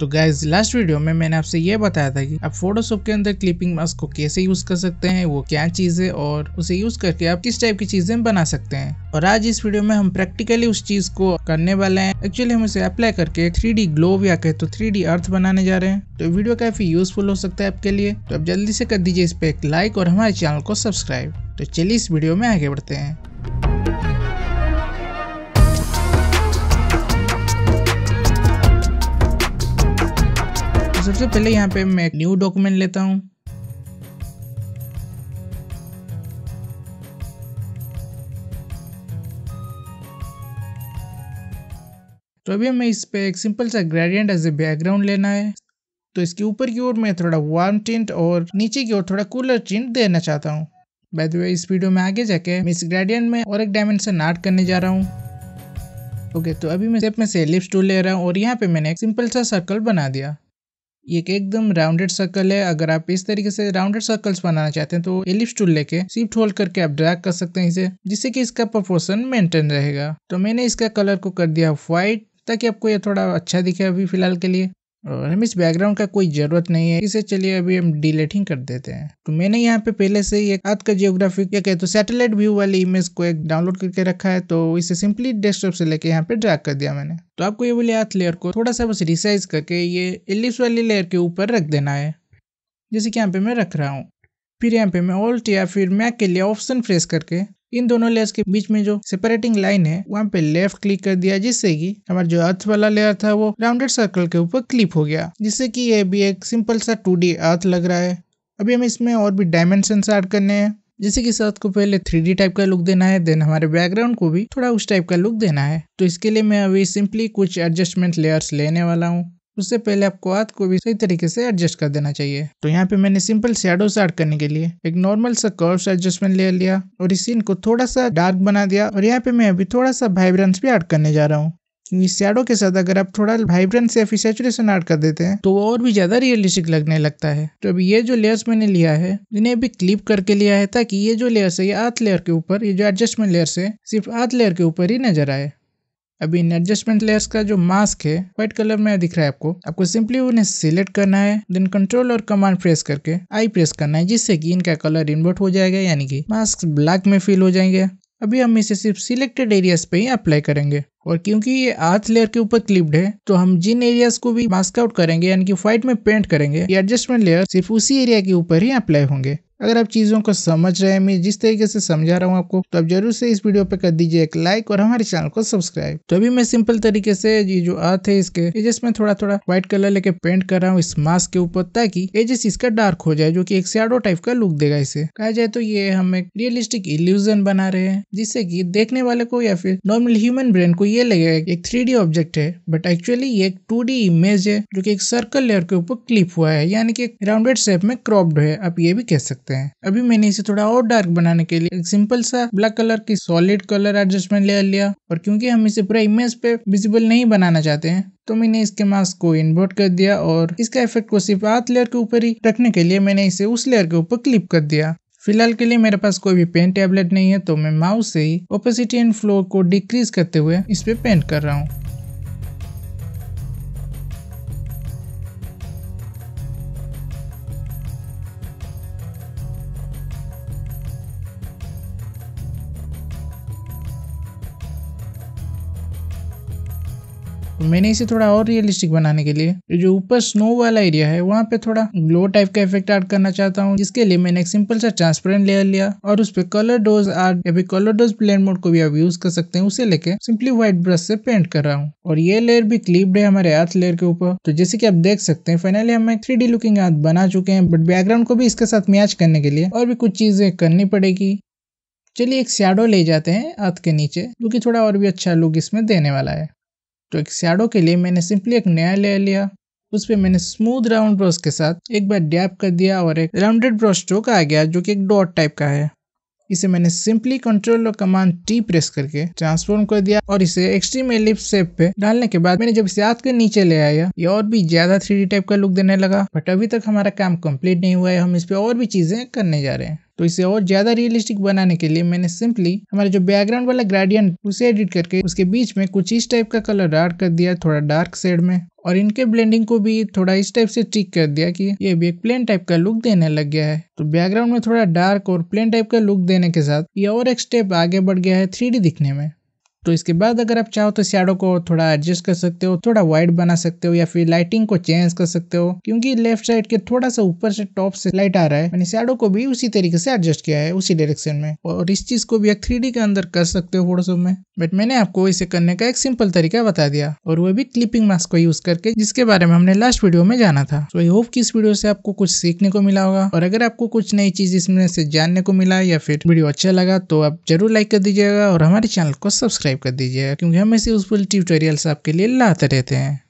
तो guys last video में मैंने आपसे ये बताया था कि आप फोटोशॉप के अंदर क्लिपिंग मास्क को कैसे यूज कर सकते हैं वो क्या चीज है और उसे यूज करके आप किस टाइप की चीजें बना सकते हैं और आज इस वीडियो में हम प्रैक्टिकली उस चीज को करने वाले हैं एक्चुअली हम इसे अप्लाई करके थ्री डी ग्लोव या कहे तो थ्री डी अर्थ बनाने जा रहे हैं तो वीडियो काफी यूजफुल हो सकता है आपके लिए तो आप जल्दी से कर दीजिए इस पे एक लाइक और हमारे चैनल को सब्सक्राइब तो चलिए इस वीडियो में आगे बढ़ते हैं सबसे पहले यहाँ पे मैं न्यू डॉक्यूमेंट लेता हूँ तो अभी हमें इस पे एक सिंपल सा ग्रेडियंट एज ए बैकग्राउंड लेना है तो इसके ऊपर की ओर मैं थोड़ा वार्म टिंट और नीचे की ओर थोड़ा कूलर टिंट देना चाहता हूँ बाय द वे इस वीडियो में आगे जाके मैं इस ग्रेडियंट में और एक डायमेंशन ऐड करने जा रहा हूँ ओके तो अभी मैं सेप में से लिप्स टूल ले रहा हूँ और यहाँ पे मैंने एक सिंपल सा सर्कल बना दिया ये एकदम राउंडेड सर्कल है अगर आप इस तरीके से राउंडेड सर्कल्स बनाना चाहते हैं तो एलिप्स टूल लेके सिफ्ट होल्ड करके आप ड्रैग कर सकते हैं इसे जिससे कि इसका प्रपोर्शन मेंटेन रहेगा तो मैंने इसका कलर को कर दिया व्हाइट ताकि आपको ये थोड़ा अच्छा दिखे अभी फिलहाल के लिए और हमें इस बैकग्राउंड का कोई ज़रूरत नहीं है इसे चलिए अभी हम डिलेटिंग कर देते हैं तो मैंने यहाँ पे पहले से एक आज का जियोग्राफिक या कहते तो सैटेलाइट व्यू वाली इमेज को एक डाउनलोड करके रखा है तो इसे सिंपली डेस्कटॉप से लेके यहाँ पे ड्रैग कर दिया मैंने तो आपको ये बोले हाथ लेयर को थोड़ा सा बस रिसाइज करके ये एलिप्स वाली लेयर के ऊपर रख देना है जैसे कि यहाँ पे मैं रख रहा हूँ फिर यहाँ पे मैं ऑल्ट या फिर मैक के लिए ऑप्शन फ्रेस करके इन दोनों लेयर्स के बीच में जो सेपरेटिंग लाइन है वहाँ पे लेफ्ट क्लिक कर दिया जिससे कि हमारा जो अर्थ वाला लेयर था वो राउंडेड सर्कल के ऊपर क्लिप हो गया जिससे कि ये भी एक सिंपल सा टू अर्थ लग रहा है अभी हम इसमें और भी डायमेंशन ऐड करने हैं जैसे कि साथ को पहले थ्री टाइप का लुक देना है देन हमारे बैकग्राउंड को भी थोड़ा उस टाइप का लुक देना है तो इसके लिए मैं अभी सिंपली कुछ एडजस्टमेंट लेयर्स लेने वाला हूँ उससे पहले आपको हाथ को भी सही तरीके से एडजस्ट कर देना चाहिए तो यहाँ पे मैंने सिंपल शेडो से आर्ट करने के लिए एक नॉर्मल सा कर्व एडजस्टमेंट ले लिया और इस सीन को थोड़ा सा डार्क बना दिया और यहाँ पे मैं अभी थोड़ा सा वाइब्रेंस भी ऐड करने जा रहा हूँ क्योंकि शेडो के साथ अगर आप थोड़ा वाइब्रेंस या फिर सेचुरेशन ऐड कर देते हैं तो वो और भी ज़्यादा रियलिस्टिक लगने लगता है तो अभी ये जो लेयर्स मैंने लिया है इन्हें भी क्लिप करके लिया है ताकि ये जो लेयर्स है ये आठ लेयर के ऊपर ये जो एडजस्टमेंट लेयर्स है सिर्फ आठ लेयर के ऊपर ही नजर आए अभी इन एडजस्टमेंट लेयर्स का जो मास्क है व्हाइट कलर में दिख रहा है आपको आपको सिंपली उन्हें सिलेक्ट करना है देन कंट्रोल और कमांड प्रेस करके आई प्रेस करना है जिससे कि इनका कलर इन्वर्ट हो जाएगा यानी कि मास्क ब्लैक में फील हो जाएंगे अभी हम इसे सिर्फ सिलेक्टेड एरियाज पे ही अप्लाई करेंगे और क्योंकि ये आर्थ लेयर के ऊपर क्लिप्ड है तो हम जिन एरियाज को भी मास्क आउट करेंगे यानी कि व्हाइट में पेंट करेंगे ये एडजस्टमेंट लेयर सिर्फ उसी एरिया के ऊपर ही अप्लाई होंगे अगर आप चीज़ों को समझ रहे हैं मैं जिस तरीके से समझा रहा हूँ आपको तो आप जरूर से इस वीडियो पे कर दीजिए एक लाइक और हमारे चैनल को सब्सक्राइब तो अभी मैं सिंपल तरीके से ये जो अर्थ है इसके एजेस में थोड़ा थोड़ा व्हाइट कलर लेके पेंट कर रहा हूँ इस मास्क के ऊपर ताकि एजेस इसका डार्क हो जाए जो की एक सैडो टाइप का लुक देगा इसे कहा जाए तो ये हम एक रियलिस्टिक इल्यूजन बना रहे हैं जिससे की देखने वाले को या फिर नॉर्मल ह्यूमन ब्रेन को ये लगेगा एक थ्री ऑब्जेक्ट है बट एक्चुअली ये एक टू इमेज है जो की एक सर्कल लेयर के ऊपर क्लिप हुआ है यानी कि राउंडेड शेप में क्रॉप्ड है आप ये भी कह सकते सकते हैं अभी मैंने इसे थोड़ा और डार्क बनाने के लिए एक सिंपल सा ब्लैक कलर की सॉलिड कलर एडजस्टमेंट ले लिया और क्योंकि हम इसे पूरा इमेज पे विजिबल नहीं बनाना चाहते हैं तो मैंने इसके मास्क को इन्वर्ट कर दिया और इसका इफेक्ट को सिर्फ आठ लेयर के ऊपर ही रखने के लिए मैंने इसे उस लेयर के ऊपर क्लिप कर दिया फिलहाल के लिए मेरे पास कोई भी पेंट टैबलेट नहीं है तो मैं माउस से ही ओपेसिटी एंड फ्लोर को डिक्रीज करते हुए इस पे पेंट कर रहा हूँ मैंने इसे थोड़ा और रियलिस्टिक बनाने के लिए जो ऊपर स्नो वाला एरिया है वहाँ पे थोड़ा ग्लो टाइप का इफेक्ट ऐड करना चाहता हूँ जिसके लिए मैंने एक सिंपल सा ट्रांसपेरेंट लेयर लिया और उस पर कलर डोज आर्ट या फिर कलर डोज ब्लेंड मोड को भी आप यूज कर सकते हैं उसे लेके सिंपली व्हाइट ब्रश से पेंट कर रहा हूँ और ये लेयर भी क्लिप्ड है हमारे हाथ लेयर के ऊपर तो जैसे की आप देख सकते हैं फाइनली हम एक थ्री लुकिंग हाथ बना चुके हैं बट बैकग्राउंड को भी इसके साथ मैच करने के लिए और भी कुछ चीजें करनी पड़ेगी चलिए एक शैडो ले जाते हैं हाथ के नीचे जो कि थोड़ा और भी अच्छा लुक इसमें देने वाला है तो एक शेडो के लिए मैंने सिंपली एक नया ले लिया उस पर मैंने स्मूथ राउंड ब्रश के साथ एक बार डैप कर दिया और एक राउंडेड ब्रश स्ट्रोक आ गया जो कि एक डॉट टाइप का है इसे मैंने सिंपली कंट्रोल और कमांड टी प्रेस करके ट्रांसफॉर्म कर दिया और इसे एक्सट्रीम एलिप शेप पे डालने के बाद मैंने जब इसे हाथ के नीचे ले आया ये और भी ज्यादा थ्री टाइप का लुक देने लगा बट अभी तक हमारा काम कंप्लीट नहीं हुआ है हम इस पर और भी चीजें करने जा रहे हैं तो इसे और ज़्यादा रियलिस्टिक बनाने के लिए मैंने सिंपली हमारे जो बैकग्राउंड वाला ग्रेडियंट उसे एडिट करके उसके बीच में कुछ इस टाइप का कलर डार्क कर दिया थोड़ा डार्क शेड में और इनके ब्लेंडिंग को भी थोड़ा इस टाइप से ठीक कर दिया कि ये भी एक प्लेन टाइप का लुक देने लग गया है तो बैकग्राउंड में थोड़ा डार्क और प्लेन टाइप का लुक देने के साथ ये और एक स्टेप आगे बढ़ गया है थ्री दिखने में तो इसके बाद अगर आप चाहो तो शेडो को थोड़ा एडजस्ट कर सकते हो थोड़ा वाइड बना सकते हो या फिर लाइटिंग को चेंज कर सकते हो क्योंकि लेफ्ट साइड के थोड़ा सा ऊपर से टॉप से लाइट आ रहा है मैंने शेडो को भी उसी तरीके से एडजस्ट किया है उसी डायरेक्शन में और इस चीज को भी आप थ्री के अंदर कर सकते हो फोटोशॉप में बट मैंने आपको इसे करने का एक सिंपल तरीका बता दिया और वो भी क्लिपिंग मास्क को यूज करके जिसके बारे में हमने लास्ट वीडियो में जाना था तो आई होप की इस वीडियो से आपको कुछ सीखने को मिला होगा और अगर आपको कुछ नई चीज इसमें से जानने को मिला या फिर वीडियो अच्छा लगा तो आप जरूर लाइक कर दीजिएगा और हमारे चैनल को सब्सक्राइब सब्सक्राइब कर दीजिएगा क्योंकि हम ऐसे यूज़फुल ट्यूटोरियल्स आपके लिए लाते रहते हैं